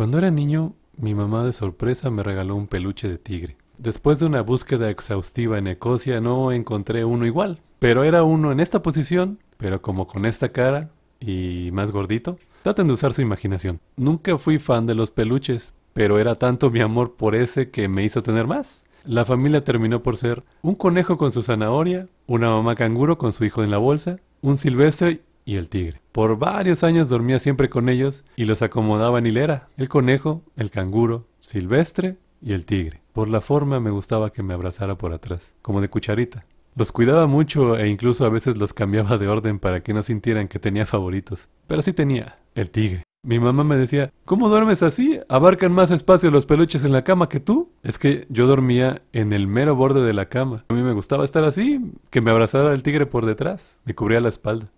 Cuando era niño, mi mamá de sorpresa me regaló un peluche de tigre. Después de una búsqueda exhaustiva en Ecosia no encontré uno igual, pero era uno en esta posición, pero como con esta cara y más gordito. Traten de usar su imaginación. Nunca fui fan de los peluches, pero era tanto mi amor por ese que me hizo tener más. La familia terminó por ser un conejo con su zanahoria, una mamá canguro con su hijo en la bolsa, un silvestre y el tigre. Por varios años dormía siempre con ellos y los acomodaba en hilera, el conejo, el canguro, silvestre y el tigre. Por la forma me gustaba que me abrazara por atrás, como de cucharita. Los cuidaba mucho e incluso a veces los cambiaba de orden para que no sintieran que tenía favoritos. Pero sí tenía, el tigre. Mi mamá me decía, ¿cómo duermes así? ¿Abarcan más espacio los peluches en la cama que tú? Es que yo dormía en el mero borde de la cama. A mí me gustaba estar así, que me abrazara el tigre por detrás, me cubría la espalda.